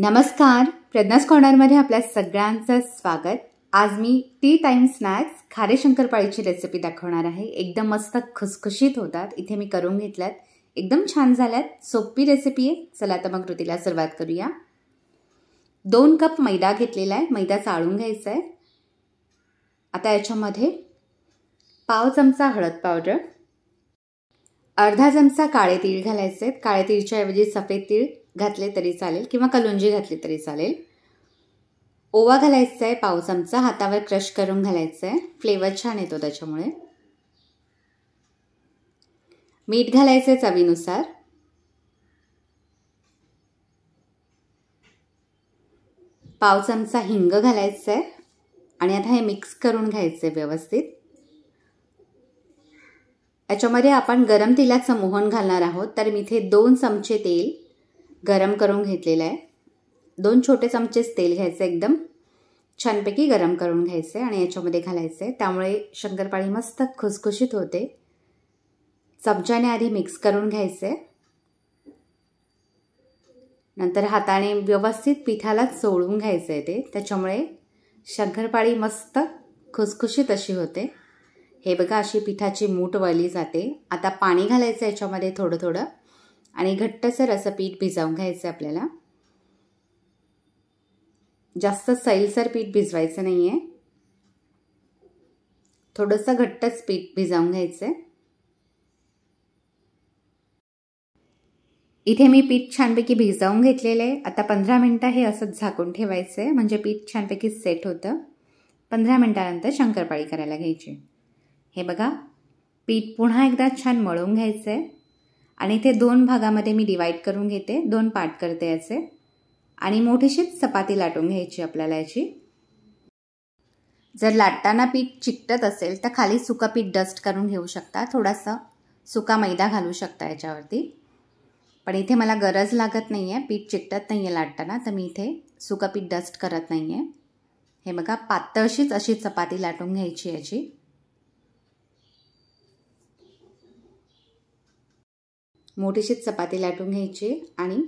नमस्कार प्रज्ञास कॉर्नरमध्ये आपल्या सगळ्यांचं स्वागत आज मी टी टाईम स्नॅक्स खारे शंकरपाळीची रेसिपी दाखवणार आहे एकदम मस्त खुसखुशीत होतात इथे मी करून घेतल्यात एकदम छान झाल्यात सोपी रेसिपी आहे चला तर मग कृतीला सुरुवात करूया दोन कप मैदा घेतलेला आहे मैदा चाळून घ्यायचा आहे आता याच्यामध्ये पाव चमचा हळद पावडर अर्धा चमचा काळे तीळ घालायचे आहेत काळे तीळच्या ऐवजी सफेद तीळ घातले तरी चालेल किंवा कलुंजी घातली तरी चालेल ओवा घालायचा आहे पाव चमचा हातावर क्रश करून घालायचा आहे फ्लेवर छान येतो त्याच्यामुळे मीठ घालायचं आहे चवीनुसार पाव चमचा हिंग घालायचं आहे आणि आता हे मिक्स करून घ्यायचं आहे व्यवस्थित याच्यामध्ये आपण गरम तेलाचं मोहन घालणार आहोत तर मी इथे दोन चमचे तेल गरम करून घेतलेलं आहे दोन छोटे चमचेच तेल घ्यायचं एकदम छानपैकी गरम करून घ्यायचे आणि याच्यामध्ये घालायचं आहे त्यामुळे शंकरपाळी मस्त खुसखुशीत होते चमच्याने आधी मिक्स करून आहे नंतर हाताने व्यवस्थित पिठाला चोळून घ्यायचं आहे ते त्याच्यामुळे शंकरपाळी मस्त खुसखुशीत अशी होते हे बघा अशी पिठाची मूठ वळली जाते आता पाणी घालायचं याच्यामध्ये थोडं थोडं आणि घट्टसर असं पीठ भिजावून घ्यायचं आपल्याला जास्त सैलसर पीठ भिजवायचं नाही आहे थोडंसं घट्टच पीठ भिजावून घ्यायचं आहे इथे मी पीठ छानपैकी भिजावून घेतलेलं आहे आता पंधरा मिनटं हे असंच झाकून ठेवायचं आहे म्हणजे पीठ छानपैकी सेट होतं पंधरा मिनटानंतर शंकरपाळी करायला घ्यायची हे बघा पीठ पुन्हा एकदा छान मळून घ्यायचं आहे आणि इथे दोन भागामध्ये मी डिवाईड करून घेते दोन पार्ट करते याचे आणि मोठीशीच चपाती लाटून घ्यायची आपल्याला याची जर लाटताना पीठ चिकटत असेल तर खाली सुका पीठ डस्ट करून घेऊ शकता थोडासा सुका मैदा घालू शकता याच्यावरती पण इथे मला गरज लागत नाही आहे पीठ चिकटत नाही आहे लाटताना तर मी इथे सुका पीठ डस्ट करत नाही आहे हे बघा पातळशीच अशी चपाती लाटून घ्यायची याची मोठीशी चपाती लाटून घ्यायची आणि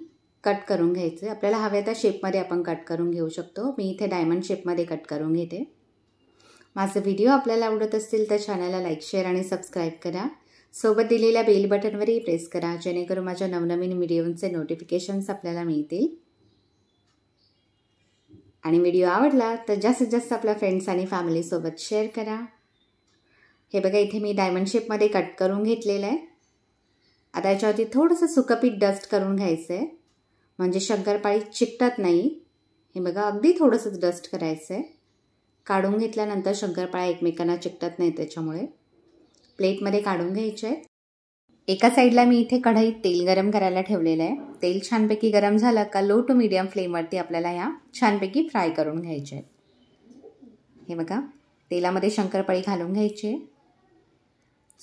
कट करून घ्यायचे आपल्याला हव्या त्या शेपमध्ये आपण कट करून घेऊ शकतो मी इथे डायमंड शेपमध्ये कट करून घेते माझं व्हिडिओ आपल्याला आवडत असतील तर चॅनलला लाईक शेअर आणि सबस्क्राईब करा सोबत दिलेल्या बेल बटनवरही प्रेस करा जेणेकरून माझ्या नवनवीन व्हिडिओंचे नोटिफिकेशन्स आपल्याला मिळतील आणि व्हिडिओ आवडला तर जास्तीत जास्त आपल्या फ्रेंड्स आणि फॅमिलीसोबत शेअर करा हे बघा इथे मी डायमंड शेपमध्ये कट करून घेतलेलं आहे आता याच्यावरती थोडंसं सुकपीठ डस्ट करून घ्यायचं आहे म्हणजे शंकरपाळी चिकटत नाही हे बघा अगदी थोडंसंच डस्ट करायचं आहे काढून घेतल्यानंतर शंकरपाळ्या एकमेकांना चिकटत नाही त्याच्यामुळे प्लेटमध्ये काढून घ्यायचे आहेत एका साईडला मी इथे कढईत तेल गरम करायला ठेवलेलं आहे तेल छानपैकी गरम झालं का लो टू मिडियम फ्लेमवरती आपल्याला ह्या छानपैकी फ्राय करून घ्यायचे आहेत हे बघा तेलामध्ये शंकरपाळी घालून घ्यायची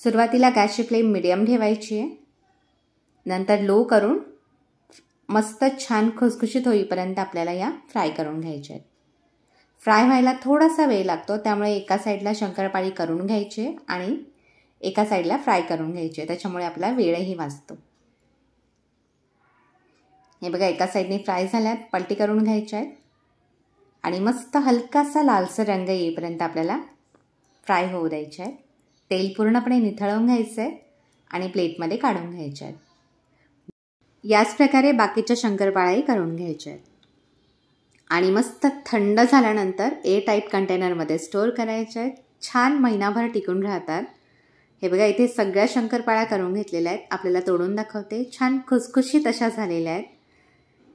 सुरुवातीला गॅसची फ्लेम मिडियम ठेवायची आहे नंतर लो करून मस्त छान खुसखुशीत होईपर्यंत आपल्याला या फ्राय करून घ्यायच्या आहेत फ्राय व्हायला थोडासा वेळ लागतो त्यामुळे एका साईडला शंकरपाळी करून घ्यायचे आणि एका साईडला फ्राय करून घ्यायचे त्याच्यामुळे आपला वेळही वाचतो हे बघा एका साईडने फ्राय झाल्यात पलटी करून घ्यायच्या आहेत आणि मस्त हलकासा लालसर रंग येईपर्यंत आपल्याला फ्राय होऊ द्यायचे आहेत तेल पूर्णपणे निथळवून घ्यायचं आहे आणि प्लेटमध्ये काढून घ्यायचे आहेत याच प्रकारे बाकीच्या शंकरपाळ्याही करून घ्यायच्या आहेत आणि मस्त थंड झाल्यानंतर ए टाईप कंटेनरमध्ये स्टोर करायचे आहेत छान महिनाभर टिकून राहतात हे बघा इथे सगळ्या शंकरपाळ्या करून घेतलेल्या आहेत आपल्याला तोडून दाखवते छान खुसखुशीत अशा झालेल्या आहेत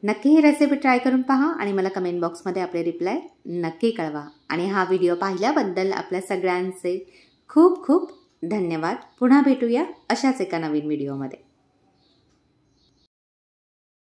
नक्की ही रेसिपी ट्राय करून पहा आणि मला कमेंट बॉक्समध्ये आपले रिप्लाय नक्की कळवा आणि हा व्हिडिओ पाहिल्याबद्दल आपल्या सगळ्यांचे खूप खूप धन्यवाद पुन्हा भेटूया अशाच एका नवीन व्हिडिओमध्ये